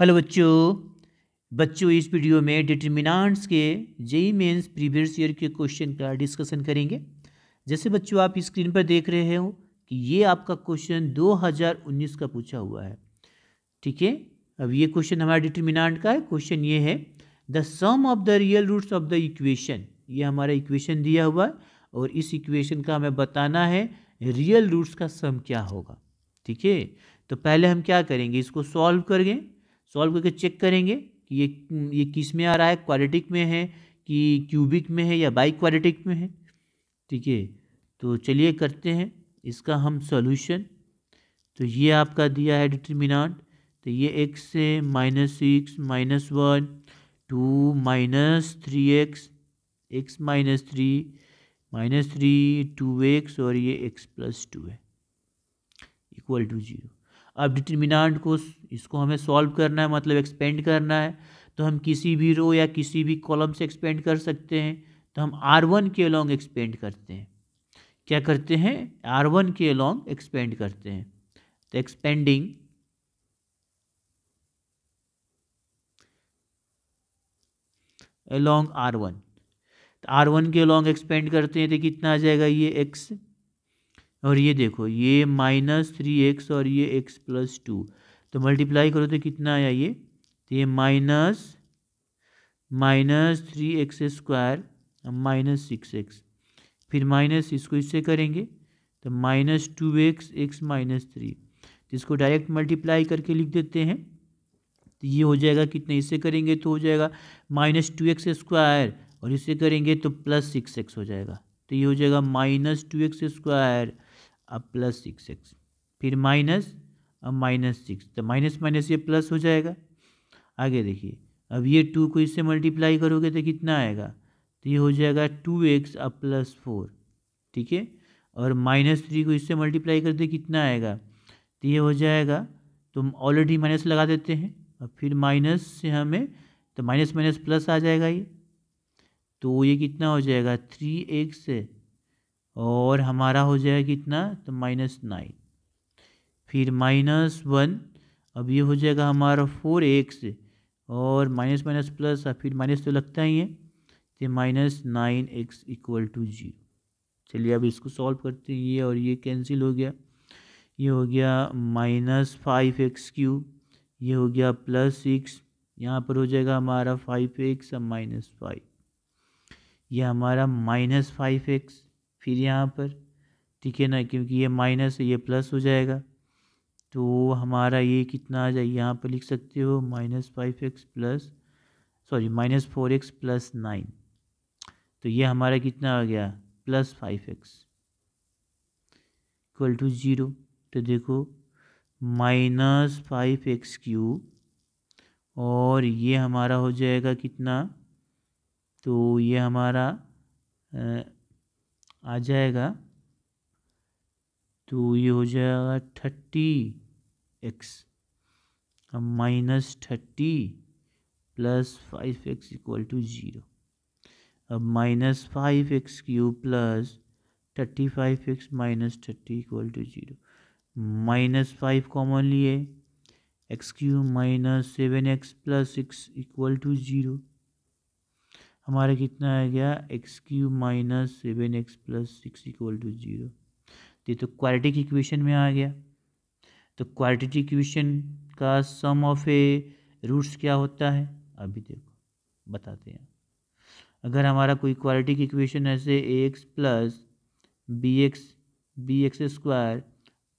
hello बच्चों बच्चों इस वीडियो में डिटर्मिनाट्स के जेई मेन्स प्रीवियस ईयर के क्वेश्चन का डिस्कशन करेंगे जैसे बच्चों आप स्क्रीन पर देख रहे हो कि ये आपका क्वेश्चन 2019 का पूछा हुआ है ठीक है अब ये क्वेश्चन हमारा डिटर्मिनाट का है क्वेश्चन ये है the sum of the real roots of the equation ये हमारा इक्वेशन दिया हुआ है और इस इक्वेशन का हमें बताना है रियल रूट्स का सम क्या होगा ठीक है तो पहले हम क्या करेंगे इसको सॉल्व करेंगे सॉल्व करके चेक करेंगे कि ये ये किस में आ रहा है क्वालिटिक में है कि क्यूबिक में है या बाई क्वालिटिक में है ठीक है तो चलिए करते हैं इसका हम सॉल्यूशन तो ये आपका दिया है डिटर्मिनाट तो ये एक्स से minus six minus one two minus three x x minus three minus three two x और ये एक्स प्लस टू है इक्वल टू ज़ीरो अब डिटर्मिनांट को इसको हमें सॉल्व करना है मतलब एक्सपेंड करना है तो हम किसी भी रो या किसी भी कॉलम से एक्सपेंड कर सकते हैं तो हम आर वन के अलॉन्ग एक्सपेंड करते हैं क्या करते हैं आर वन के अलॉन्ग एक्सपेंड करते हैं तो एक्सपेंडिंग अलॉन्ग आर वन तो आर वन के अलॉन्ग एक्सपेंड करते हैं तो कितना आ जाएगा ये एक्स और ये देखो ये माइनस थ्री एक्स और ये एक्स प्लस टू तो मल्टीप्लाई करो तो कितना आया ये तो ये minus minus three x square minus six x फिर माइनस इसको इससे करेंगे तो minus two x x minus three तो इसको डायरेक्ट मल्टीप्लाई करके लिख देते हैं तो ये हो जाएगा कितने इससे करेंगे तो हो जाएगा माइनस टू एक्स स्क्वायर और इससे करेंगे तो प्लस सिक्स एक्स हो जाएगा तो ये हो जाएगा माइनस टू एक्स स्क्वायर अब प्लस सिक्स एक्स फिर माइनस अब माइनस सिक्स तो माइनस माइनस ये प्लस हो जाएगा आगे देखिए अब ये टू को इससे मल्टीप्लाई करोगे तो कितना आएगा तो ये हो जाएगा टू एक्स अब प्लस फोर ठीक है और माइनस थ्री को इससे मल्टीप्लाई करते कितना आएगा तो ये हो जाएगा तो ऑलरेडी माइनस लगा देते हैं और फिर माइनस से हमें तो माइनस माइनस प्लस आ जाएगा ये तो ये कितना हो जाएगा थ्री एक्स है और हमारा हो जाएगा कितना तो माइनस नाइन फिर माइनस वन अब ये हो जाएगा हमारा फोर एक्स और माइनस माइनस प्लस फिर माइनस तो लगता ही है तो minus nine x equal to zero चलिए अब इसको सॉल्व करते हैं ये और ये कैंसिल हो गया ये हो गया माइनस फाइव एक्स क्यूब ये हो गया प्लस सिक्स यहाँ पर हो जाएगा हमारा फाइव एक्स और माइनस फाइव यह हमारा माइनस फाइव एक्स फिर यहाँ पर ठीक है ना क्योंकि ये माइनस ये प्लस हो जाएगा तो हमारा ये कितना आ जाए यहाँ पर लिख सकते हो minus five x plus sorry minus four x plus nine तो ये हमारा कितना आ गया plus five x equal to zero तो देखो माइनस फाइव एक्स क्यू और ये हमारा हो जाएगा कितना तो ये हमारा आ जाएगा तो ये हो जाएगा थर्टी एक्स अब minus thirty plus five x equal to zero अब minus five x cube plus thirty five x minus thirty equal to zero minus five common लिए x cube minus seven x plus six equal to zero हमारा कितना आ गया x cube minus seven x plus six equal to zero ये तो quadratic equation में आ गया तो क्वाड्रेटिक इक्वेशन का सम ऑफ ए रूट्स क्या होता है अभी देखो बताते हैं अगर हमारा कोई क्वाड्रेटिक इक्वेशन ऐसे a x plus b x b x square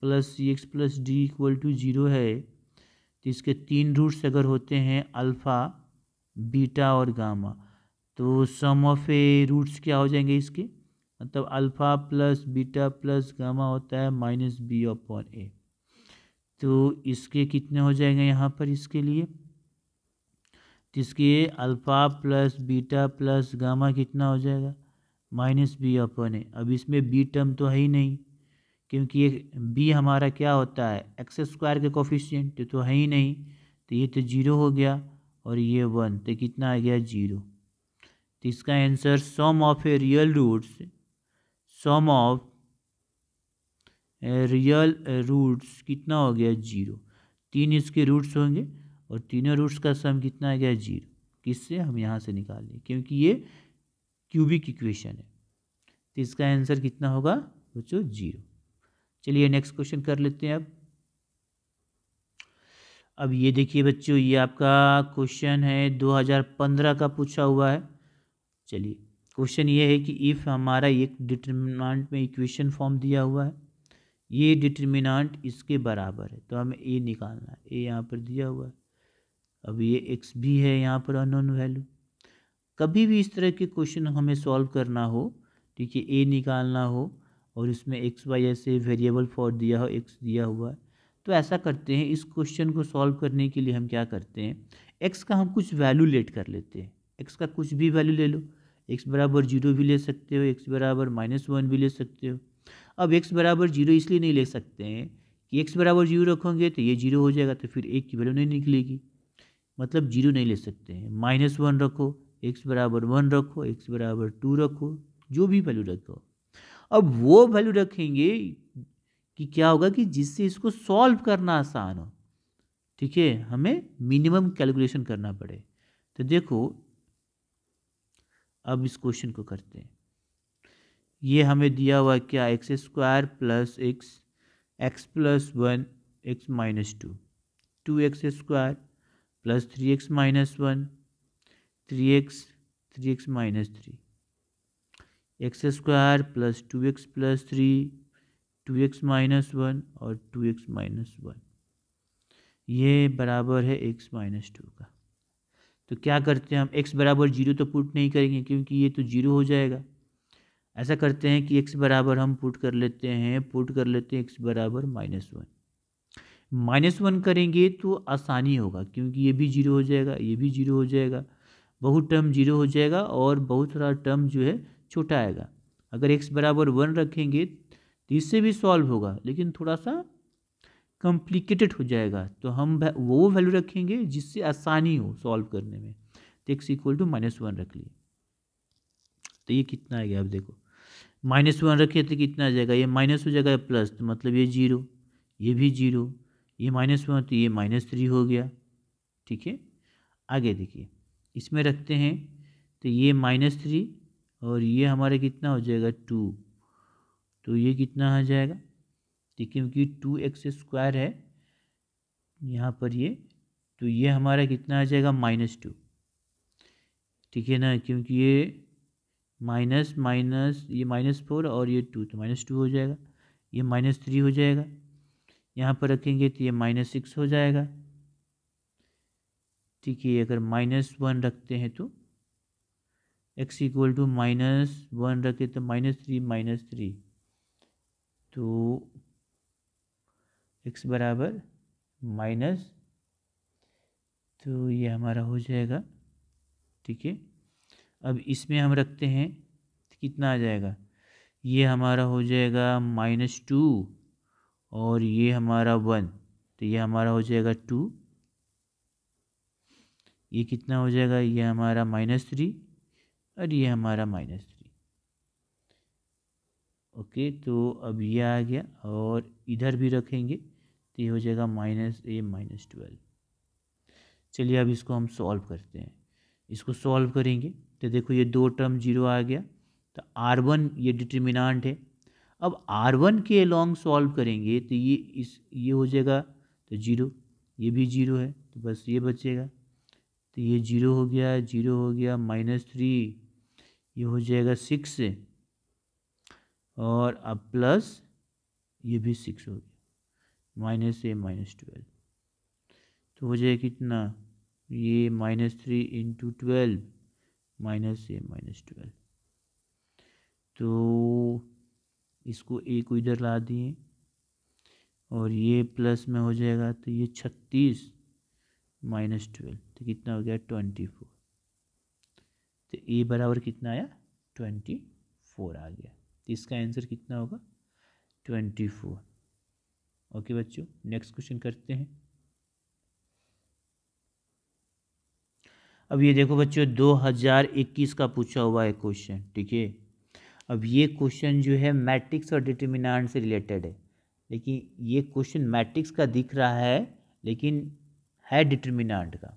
plus c x plus d equal to zero है तो इसके तीन रूट्स अगर होते हैं अल्फ़ा बीटा और गामा तो सम ऑफ ए रूट्स क्या हो जाएंगे इसके मतलब alpha plus beta plus gamma होता है माइनस बी अपॉन ए तो इसके कितने हो जाएंगे यहाँ पर इसके लिए तो इसके alpha plus beta plus gamma कितना हो जाएगा माइनस बी अपॉन ए अब इसमें बी टर्म तो है ही नहीं क्योंकि ये बी हमारा क्या होता है एक्स स्क्वायर के कोफिशियंट तो है ही नहीं तो ये तो जीरो हो गया और ये वन तो कितना आ गया जीरो तो इसका answer sum of a real roots sum of real roots कितना हो गया जीरो तीन इसके रूट्स होंगे और तीनों रूट्स का सम कितना आ गया जीरो किससे हम यहाँ से निकाल लें क्योंकि ये क्यूबिक इक्वेशन है तो इसका आंसर कितना होगा बच्चों जीरो चलिए नेक्स्ट क्वेश्चन कर लेते हैं अब अब ये देखिए बच्चों ये आपका क्वेश्चन है 2015 का पूछा हुआ है चलिए क्वेश्चन ये है कि इफ़ हमारा एक डिटर्मिनाट में इक्वेशन फॉर्म दिया हुआ है ये डिटर्मिनाट इसके बराबर है तो हमें ए निकालना है ए यहाँ पर दिया हुआ है अब ये एक्स भी है यहाँ पर अनोन वैल्यू कभी भी इस तरह के क्वेश्चन हमें सॉल्व करना हो ठीक है ए निकालना हो और इसमें एक्स वाई ऐसे वेरिएबल फॉर दिया हो एक्स दिया हुआ है तो ऐसा करते हैं इस क्वेश्चन को सॉल्व करने के लिए हम क्या करते हैं एक्स का हम कुछ वैल्यू लेट कर लेते हैं एक्स का कुछ भी वैल्यू ले लो एक्स बराबर जीरो भी ले सकते हो एक्स बराबर माइनस वन भी ले सकते हो अब एक्स बराबर जीरो इसलिए नहीं ले सकते हैं कि एक्स बराबर जीरो रखोगे तो ये जीरो हो जाएगा तो फिर एक की वैल्यू नहीं निकलेगी मतलब जीरो नहीं ले सकते हैं माइनस वन रखो एक्स बराबर वन रखो एक्स बराबर टू रखो जो भी वैल्यू रखो अब वो वैल्यू रखेंगे कि क्या होगा कि जिससे इसको सॉल्व करना आसान हो ठीक है हमें मिनिमम कैलकुलेशन करना पड़े तो देखो अब इस क्वेश्चन को करते हैं ये हमें दिया हुआ क्या x square plus x x plus one x minus two two x square plus three x minus one three x three x minus three x square plus two x plus three two x minus one और two x minus one ये बराबर है x minus two का तो क्या करते हैं हम एक्स बराबर जीरो तो पुट नहीं करेंगे क्योंकि ये तो जीरो हो जाएगा ऐसा करते हैं कि एक्स बराबर हम पुट कर लेते हैं पुट कर लेते हैं एक्स बराबर माइनस वन माइनस वन करेंगे तो आसानी होगा क्योंकि ये भी जीरो हो जाएगा ये भी जीरो हो जाएगा बहुत टर्म जीरो हो जाएगा और बहुत सारा टर्म जो है छोटा आएगा अगर एक्स बराबर वन रखेंगे तो इससे भी सॉल्व होगा लेकिन थोड़ा सा कॉम्प्लिकेटेड हो जाएगा तो हम वो वैल्यू रखेंगे जिससे आसानी हो सॉल्व करने में तो x equal to minus one रख लिए तो ये कितना आ गया अब देखो माइनस वन रखे तो कितना आ जाएगा ये माइनस हो जाएगा प्लस तो मतलब ये जीरो ये भी जीरो ये माइनस वन तो ये माइनस थ्री हो गया ठीक है आगे देखिए इसमें रखते हैं तो ये माइनस थ्री और ये हमारा कितना हो जाएगा टू तो ये कितना आ जाएगा देखिए क्योंकि टू एक्स स्क्वायर है यहाँ पर ये तो ये हमारा कितना आ जाएगा माइनस टू ठीक है ना क्योंकि ये माइनस माइनस ये माइनस फोर और ये टू तो माइनस टू हो जाएगा ये माइनस थ्री हो जाएगा यहाँ पर रखेंगे तो ये माइनस सिक्स हो जाएगा ठीक है अगर माइनस वन रखते हैं तो x equal to minus one रखे तो माइनस थ्री माइनस थ्री तो एक्स बराबर माइनस तो ये हमारा हो जाएगा ठीक है अब इसमें हम रखते हैं तो कितना आ जाएगा ये हमारा हो जाएगा माइनस टू और ये हमारा वन तो ये हमारा हो जाएगा टू ये कितना हो जाएगा ये हमारा माइनस थ्री और ये हमारा माइनस थ्री ओके तो अब ये आ गया और इधर भी रखेंगे तो ये हो जाएगा माइनस ए माइनस ट्वेल्व चलिए अब इसको हम सॉल्व करते हैं इसको सॉल्व करेंगे तो देखो ये दो टर्म जीरो आ गया तो आर वन ये डिटर्मिनांट है अब आर वन के अलॉन्ग सॉल्व करेंगे तो ये इस ये हो जाएगा तो जीरो ये भी जीरो है तो बस ये बचेगा तो ये जीरो हो गया जीरो हो गया माइनस थ्री ये हो जाएगा सिक्स और अब प्लस ये भी सिक्स हो गया माइनस ए माइनस ट्वेल्व तो हो जाए कितना ये minus three into twelve minus a minus twelve तो इसको ए को इधर ला दिए और ये प्लस में हो जाएगा तो ये छत्तीस माइनस ट्वेल्व तो कितना हो गया ट्वेंटी फोर तो ए बराबर कितना आया ट्वेंटी फोर आ गया तो इसका आंसर कितना होगा ट्वेंटी फोर ओके बच्चों नेक्स्ट क्वेश्चन करते हैं अब ये देखो बच्चों 2021 का पूछा हुआ है क्वेश्चन ठीक है अब ये क्वेश्चन जो है मैट्रिक्स और डिटर्मिनाट से रिलेटेड है लेकिन ये क्वेश्चन मैट्रिक्स का दिख रहा है लेकिन है डिटर्मिनाट का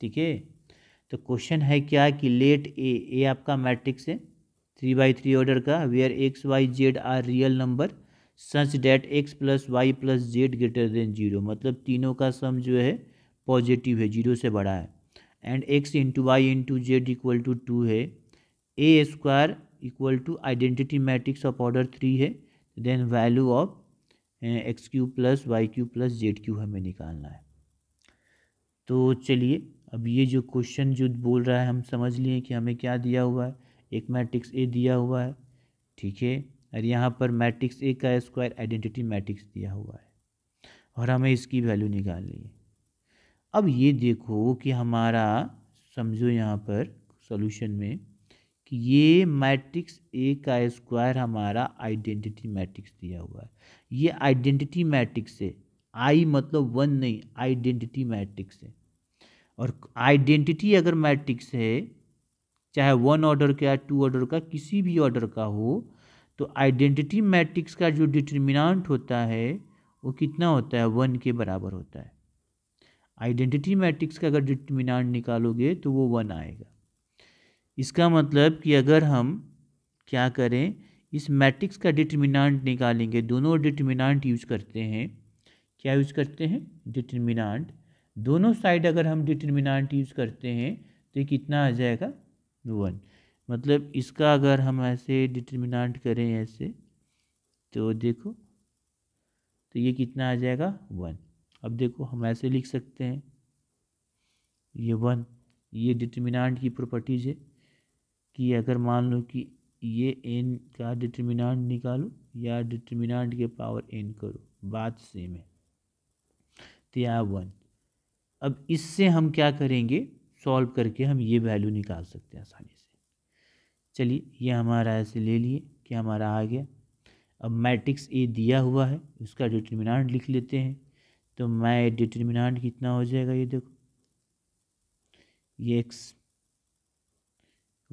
ठीक है तो क्वेश्चन है क्या कि लेट ए ए आपका मैट्रिक्स है थ्री बाई थ्री ऑर्डर का where x y z are real number such that x plus y plus z greater than zero मतलब तीनों का सम जो है पॉजिटिव है जीरो से बड़ा है and x into y into z equal to two है A square equal to identity matrix of order three है then value of x cube plus y cube plus z cube हमें निकालना है तो चलिए अब ये जो क्वेश्चन जो बोल रहा है हम समझ लिए कि हमें क्या दिया हुआ है एक मैट्रिक्स ए दिया हुआ है ठीक है और यहाँ पर मैट्रिक्स ए का स्क्वायर आइडेंटिटी मैट्रिक्स दिया हुआ है और हमें इसकी वैल्यू निकालनी है अब ये देखो कि हमारा समझो यहाँ पर सॉल्यूशन में कि ये मैट्रिक्स ए का स्क्वायर हमारा आइडेंटिटी मैट्रिक्स दिया हुआ है ये आइडेंटिटी मैट्रिक्स है आई मतलब वन नहीं आइडेंटिटी मैट्रिक्स है और आइडेंटिटी अगर मैट्रिक्स है चाहे वन ऑर्डर का या टू ऑर्डर का किसी भी ऑर्डर का हो तो आइडेंटिटी मैट्रिक्स का जो डिटर्मिनांट होता है वो कितना होता है वन के बराबर होता है आइडेंटिटी मैट्रिक्स का अगर डिटर्मिनांट निकालोगे तो वो वन आएगा इसका मतलब कि अगर हम क्या करें इस मैट्रिक्स का डिटर्मिनांट निकालेंगे दोनों डिटर्मिनांट यूज करते हैं क्या यूज करते हैं डिटर्मिनांट दोनों साइड अगर हम डिटर्मिनांट यूज करते हैं तो कितना आ जाएगा वन मतलब इसका अगर हम ऐसे डिटर्मिनाट करें ऐसे तो देखो तो ये कितना आ जाएगा वन अब देखो हम ऐसे लिख सकते हैं ये वन ये डिटर्मिनाट की प्रॉपर्टीज है कि अगर मान लो कि ये एन का डिटर्मिनाट निकालो या डिटर्मिनाट के पावर एन करो बात सेम है तो या वन अब इससे हम क्या करेंगे सॉल्व करके हम ये वैल्यू निकाल सकते हैं आसानी से चलिए ये हमारा ऐसे ले लिए कि हमारा आ गया अब मैट्रिक्स ए दिया हुआ है उसका डिटर्मिनाट लिख लेते हैं तो मैं डिटर्मिनाट कितना हो जाएगा ये देखो ये x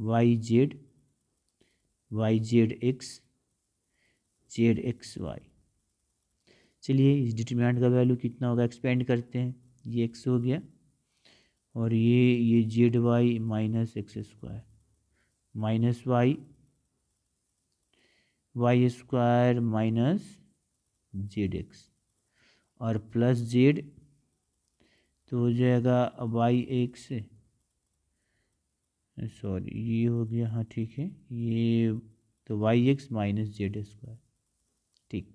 y z y z x z x y चलिए इस डिटर्मिनाट का वैल्यू कितना होगा एक्सपेंड करते हैं ये एक्स हो गया और ये ये z y minus x square minus y y square minus z x और प्लस जेड तो हो जाएगा वाई एक्स सॉरी ये हो गया हाँ ठीक है ये तो y x minus z square ठीक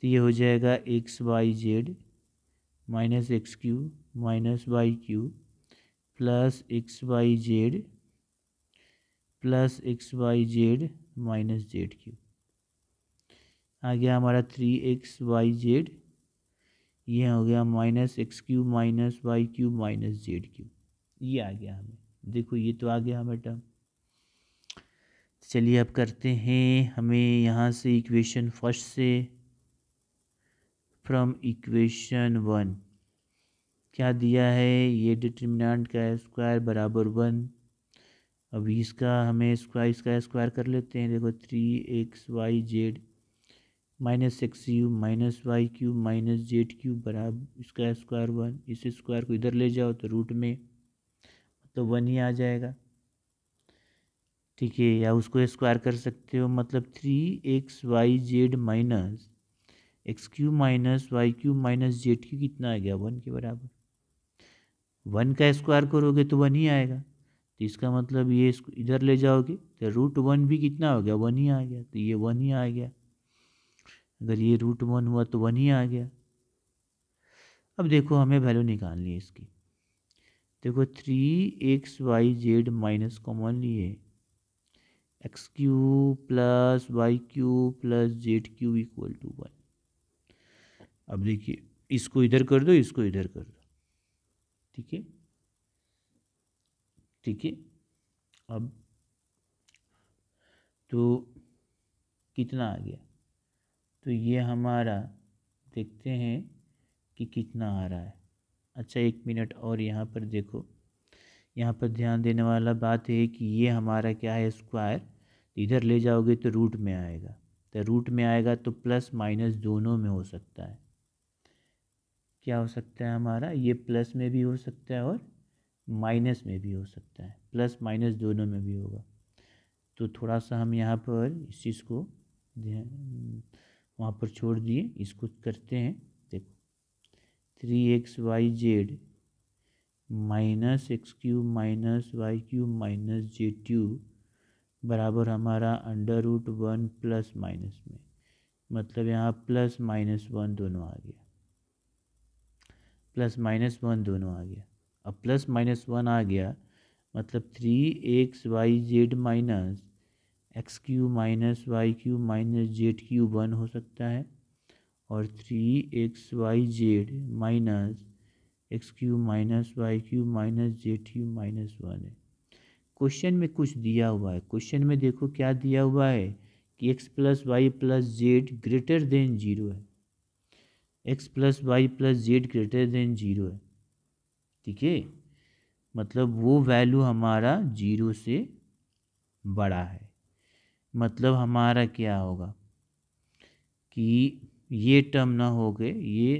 तो ये हो जाएगा x y z minus x cube minus y cube plus x y z plus x y z minus z cube आ गया हमारा थ्री एक्स वाई जेड ये हो गया minus x cube minus y cube minus z cube ये आ गया हमें देखो ये तो आ गया हमें टर्म चलिए अब करते हैं हमें यहाँ से इक्वेशन फर्स्ट से फ्रॉम इक्वेशन वन क्या दिया है ये डिटर्मिनाट का स्क्वायर बराबर वन अब इसका हमें स्क्वायर इसका स्क्वायर कर लेते हैं देखो three x y z minus x u minus y cube minus z cube बराबर इसका स्क्वायर वन इस स्क्वायर को इधर ले जाओ तो रूट में तो वन ही आ जाएगा ठीक है या उसको स्क्वायर कर सकते हो मतलब three x y z minus x cube minus y cube minus z cube कितना आ गया वन के बराबर वन का स्क्वायर करोगे तो वन ही आएगा तो इसका मतलब ये इसको इधर ले जाओगे तो रूट वन भी कितना हो गया वन ही आ गया तो ये वन ही आ गया अगर ये रूट वन हुआ तो वन ही आ गया अब देखो हमें वैल्यू निकालनी है इसकी देखो three x y z minus common लिए x cube plus y cube plus z cube equal to one अब देखिए इसको इधर कर दो इसको इधर कर दो ठीक है ठीक है अब तो कितना आ गया तो ये हमारा देखते हैं कि कितना आ रहा है अच्छा एक मिनट और यहाँ पर देखो यहाँ पर ध्यान देने वाला बात है कि ये हमारा क्या है स्क्वायर तो इधर ले जाओगे तो रूट में आएगा तो रूट में आएगा तो प्लस माइनस दोनों में हो सकता है क्या हो सकता है हमारा ये प्लस में भी हो सकता है और माइनस में भी हो सकता है प्लस माइनस दोनों में भी होगा तो थोड़ा सा हम यहाँ पर इस चीज़ को वहाँ पर छोड़ दिए इसको करते हैं देखो three x y z minus x cube minus y cube minus z ट्यू बराबर हमारा under root one plus minus में मतलब यहाँ प्लस माइनस वन दोनों आ गया प्लस माइनस वन दोनों आ गया अब प्लस माइनस वन आ गया मतलब three x y z minus x cube minus y cube minus z cube one हो सकता है और three x y z minus x cube minus y cube minus z cube minus one है question में कुछ दिया हुआ है क्वेश्चन में देखो क्या दिया हुआ है कि x plus y plus z greater than zero है x plus y plus z greater than zero है ठीक है मतलब वो वैल्यू हमारा जीरो से बड़ा है मतलब हमारा क्या होगा कि ये टर्म ना हो गए ये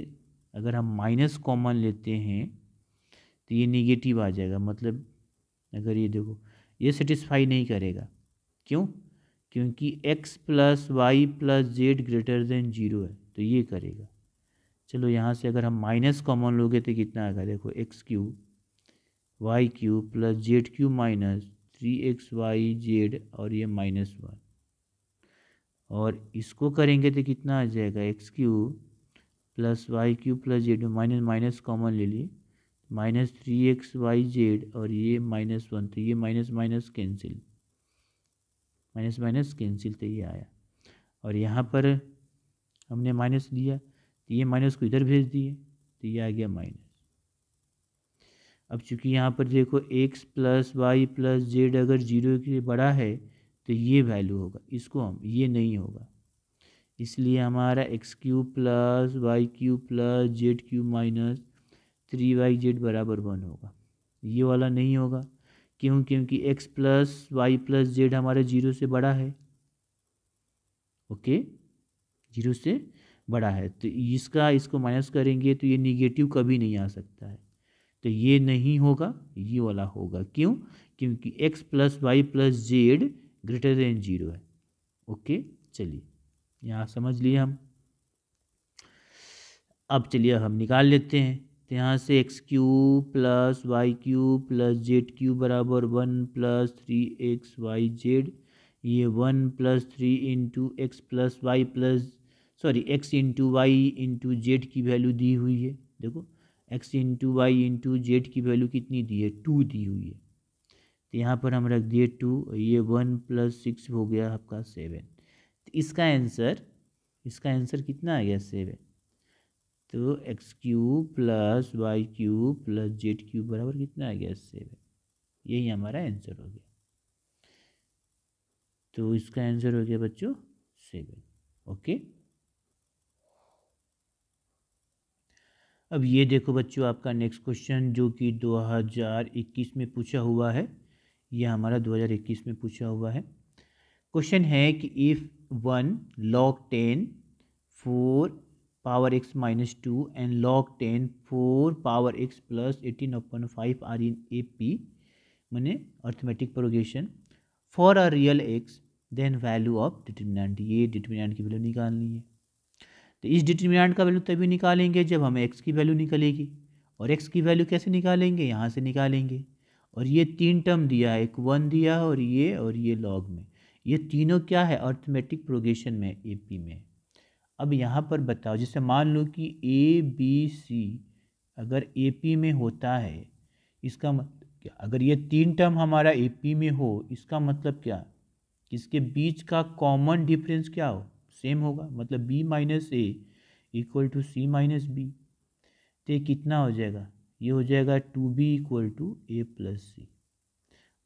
अगर हम माइनस कॉमन लेते हैं तो ये निगेटिव आ जाएगा मतलब अगर ये देखो ये सेटिस्फाई नहीं करेगा क्यों क्योंकि x plus y plus z greater than zero है तो ये करेगा चलो यहाँ से अगर हम माइनस कॉमन लोगे तो कितना आएगा देखो x cube y cube plus z cube minus three x y z और ये माइनस वन और इसको करेंगे तो कितना आ जाएगा x cube plus y cube plus z minus minus common ले लिए minus three x y z और ये माइनस वन तो ये minus minus cancel minus minus cancel तो ये आया और यहाँ पर हमने माइनस लिया तो ये माइनस को इधर भेज दिए तो ये आ गया माइनस अब चूंकि यहाँ पर देखो x plus y plus z अगर जीरो के लिए बड़ा है तो ये वैल्यू होगा इसको हम ये नहीं होगा इसलिए हमारा x cube plus y cube plus z cube minus three y z बराबर वन होगा ये वाला नहीं होगा क्यों क्योंकि x plus y plus z हमारा जीरो से बड़ा है ओके जीरो से बड़ा है तो इसका इसको माइनस करेंगे तो ये निगेटिव कभी नहीं आ सकता है तो ये नहीं होगा ये वाला होगा क्यों क्योंकि x plus y plus z greater than zero है ओके चलिए यहाँ समझ लिए हम अब चलिए हम निकाल लेते हैं तो यहाँ से x cube plus y cube plus z cube बराबर one plus three x y z ये one plus three into x plus y plus sorry x into y into z की वैल्यू दी हुई है देखो x into y into z की value कितनी दी है टू दी हुई है तो यहाँ पर हम रख दिए टू ये वन प्लस सिक्स हो गया आपका सेवन तो इसका आंसर इसका आंसर कितना आ गया सेवन तो x cube plus y cube plus z cube बराबर कितना आ गया सेवन यही हमारा आंसर हो गया तो इसका आंसर हो गया बच्चों सेवन ओके अब ये देखो बच्चों आपका नेक्स्ट क्वेश्चन जो कि 2021 में पूछा हुआ है यह हमारा 2021 में पूछा हुआ है क्वेश्चन है कि if one log ten four power x minus two and log ten four power x plus eighteen upon five are in A P मैंने arithmetic progression for a real x then value of determinant ये determinant की value निकालनी है तो इस determinant का value तभी निकालेंगे जब हमें एक्स की वैल्यू निकलेगी और एक्स की वैल्यू कैसे निकालेंगे यहाँ से निकालेंगे और ये तीन टर्म दिया है एक वन दिया है और ये और ये लॉग में ये तीनों क्या है अर्थमेटिक प्रोगेशन में ए पी में अब यहाँ पर बताओ जैसे मान लो कि ए बी सी अगर ए पी में होता है इसका क्या अगर ये तीन टर्म हमारा ए पी में हो इसका मतलब क्या इसके बीच का कॉमन डिफरेंस क्या हो सेम होगा मतलब b minus a equal to c minus b तो कितना हो जाएगा ये हो जाएगा two b equal to a plus c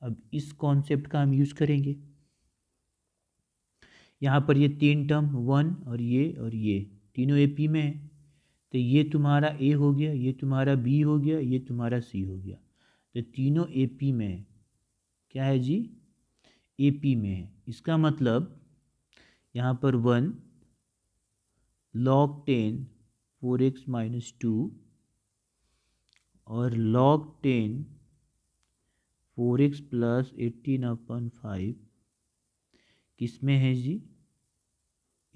अब इस कॉन्सेप्ट का हम यूज़ करेंगे यहाँ पर ये तीन टर्म वन और ये और ये तीनों ए पी में है तो ये तुम्हारा ए हो गया ये तुम्हारा बी हो गया ये तुम्हारा सी हो गया तो तीनों ए पी में है क्या है जी ए पी में है इसका मतलब यहाँ पर one log ten four x minus two और log ten four x plus eighteen upon five किस में है जी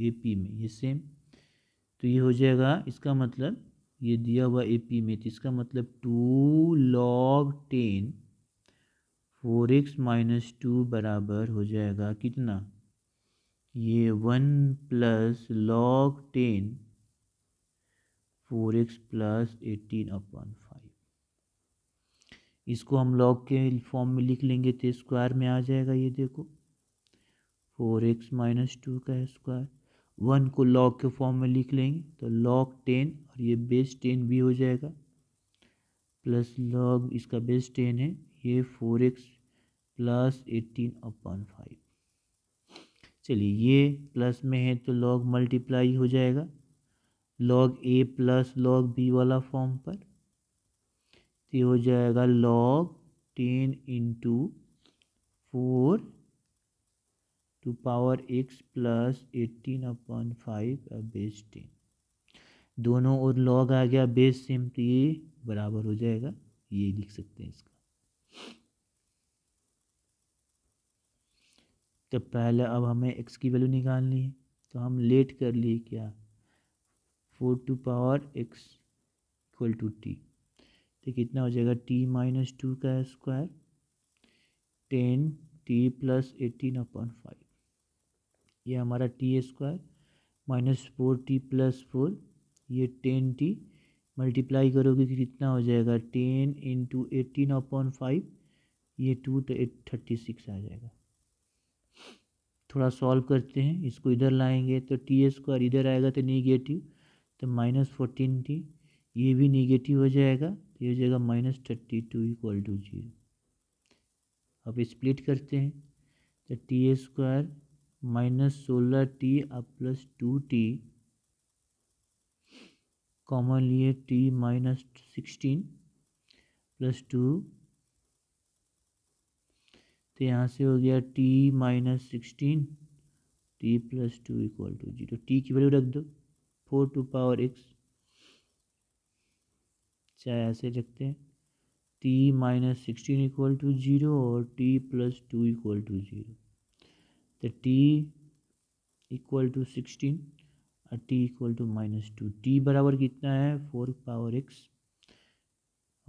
ए पी में ये सेम तो ये हो जाएगा इसका मतलब ये दिया हुआ ए पी में तो इसका मतलब two log ten four x minus two बराबर हो जाएगा कितना ये one plus log ten four x plus eighteen upon five इसको हम लॉग के फॉर्म में लिख लेंगे तो स्क्वायर में आ जाएगा ये देखो फोर एक्स माइनस टू का स्क्वायर वन को लॉग के फॉर्म में लिख लेंगे तो लॉग टेन और ये बेस टेन भी हो जाएगा प्लस लॉग इसका बेस टेन है ये four x plus eighteen upon five चलिए ये प्लस में है तो लॉग मल्टीप्लाई हो जाएगा log a plus log b वाला फॉर्म पर तो हो जाएगा log ten into four to power x plus eighteen upon five base ten दोनों और लॉग आ गया बेस सेम तो ये बराबर हो जाएगा ये लिख सकते हैं इसका जब पहले अब हमें एक्स की वैल्यू निकालनी है तो हम लेट कर लिए क्या four to power x equal to t तो कितना हो जाएगा टी माइनस टू का square ten t plus eighteen upon five ये हमारा t square minus four t plus four ये टेन टी मल्टीप्लाई करोगे कि कितना हो जाएगा ten into eighteen upon five ये टू तो एट थर्टी सिक्स आ जाएगा थोड़ा सॉल्व करते हैं इसको इधर लाएंगे तो टी स्क्वायर इधर आएगा तो निगेटिव तो माइनस फोर्टीन टी ये भी निगेटिव हो जाएगा तो ये हो जाएगा minus thirty two equal to zero अब स्प्लिट करते हैं तो टी स्क्वायर माइनस सोलह टी अब प्लस टू टी कॉमन लिए t minus sixteen plus two तो यहाँ से हो गया t minus sixteen t plus two equal to zero t की वैल्यू रख दो फोर टू पावर एक्स चाहे ऐसे रखते हैं t minus sixteen equal to zero और t plus two equal to zero तो टी इक्वल टू सिक्सटीन और t equal to minus two t बराबर कितना है फोर पावर एक्स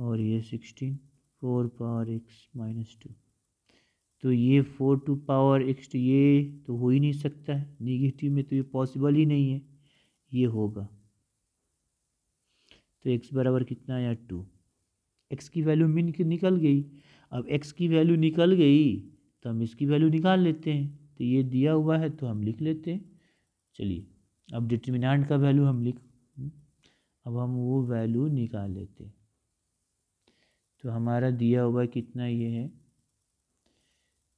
और ये sixteen four power x minus two तो ये four to power x two ये तो हो ही नहीं सकता है निगेटिव में तो ये पॉसिबल ही नहीं है ये होगा तो एक्स बराबर कितना आया टू एक्स की वैल्यू मिन की निकल गई अब एक्स की वैल्यू निकल गई तो हम इसकी वैल्यू निकाल लेते हैं तो ये दिया हुआ है तो हम लिख लेते हैं चलिए अब डिटर्मिनाट का वैल्यू हम लिख हम्म, अब हम वो वैल्यू निकाल लेते हैं तो हमारा दिया हुआ कितना ये है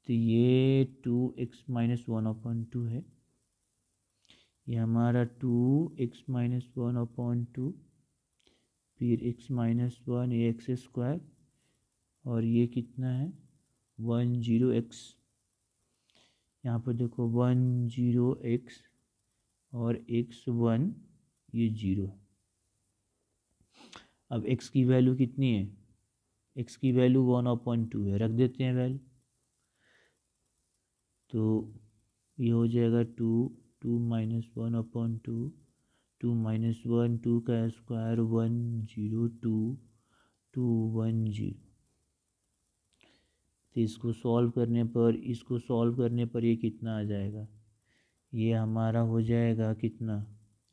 तो ये two x minus one upon two है ये हमारा two x minus one upon two फिर एक्स माइनस वन ये एक्स स्क्वायर और ये कितना है वन जीरो एक्स यहाँ पर देखो वन जीरो एक्स और एक्स वन ये जीरो अब एक्स की वैल्यू कितनी है एक्स की वैल्यू वन अपॉइंट टू है रख देते हैं वैल्यू तो ये हो जाएगा two two minus one upon two two minus one two का square one zero two two one zero तो इसको सॉल्व करने पर इसको सॉल्व करने पर ये कितना आ जाएगा ये हमारा हो जाएगा कितना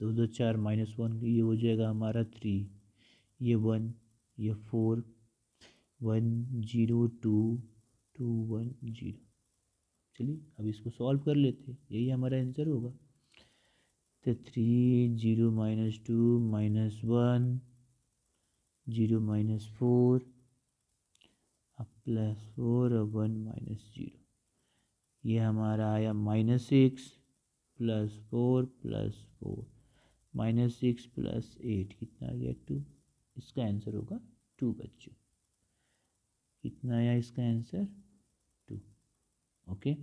दो दो चार माइनस वन ये हो जाएगा हमारा थ्री ये वन ये four one zero two two one zero चलिए अब इसको सॉल्व कर लेते हैं यही हमारा आंसर होगा तो three zero minus two minus one zero minus four अब प्लस फोर और वन माइनस जीरो ये हमारा आया minus six plus four plus four minus six plus eight कितना आ गया टू इसका आंसर होगा टू बच्चों कितना आया इसका आंसर okay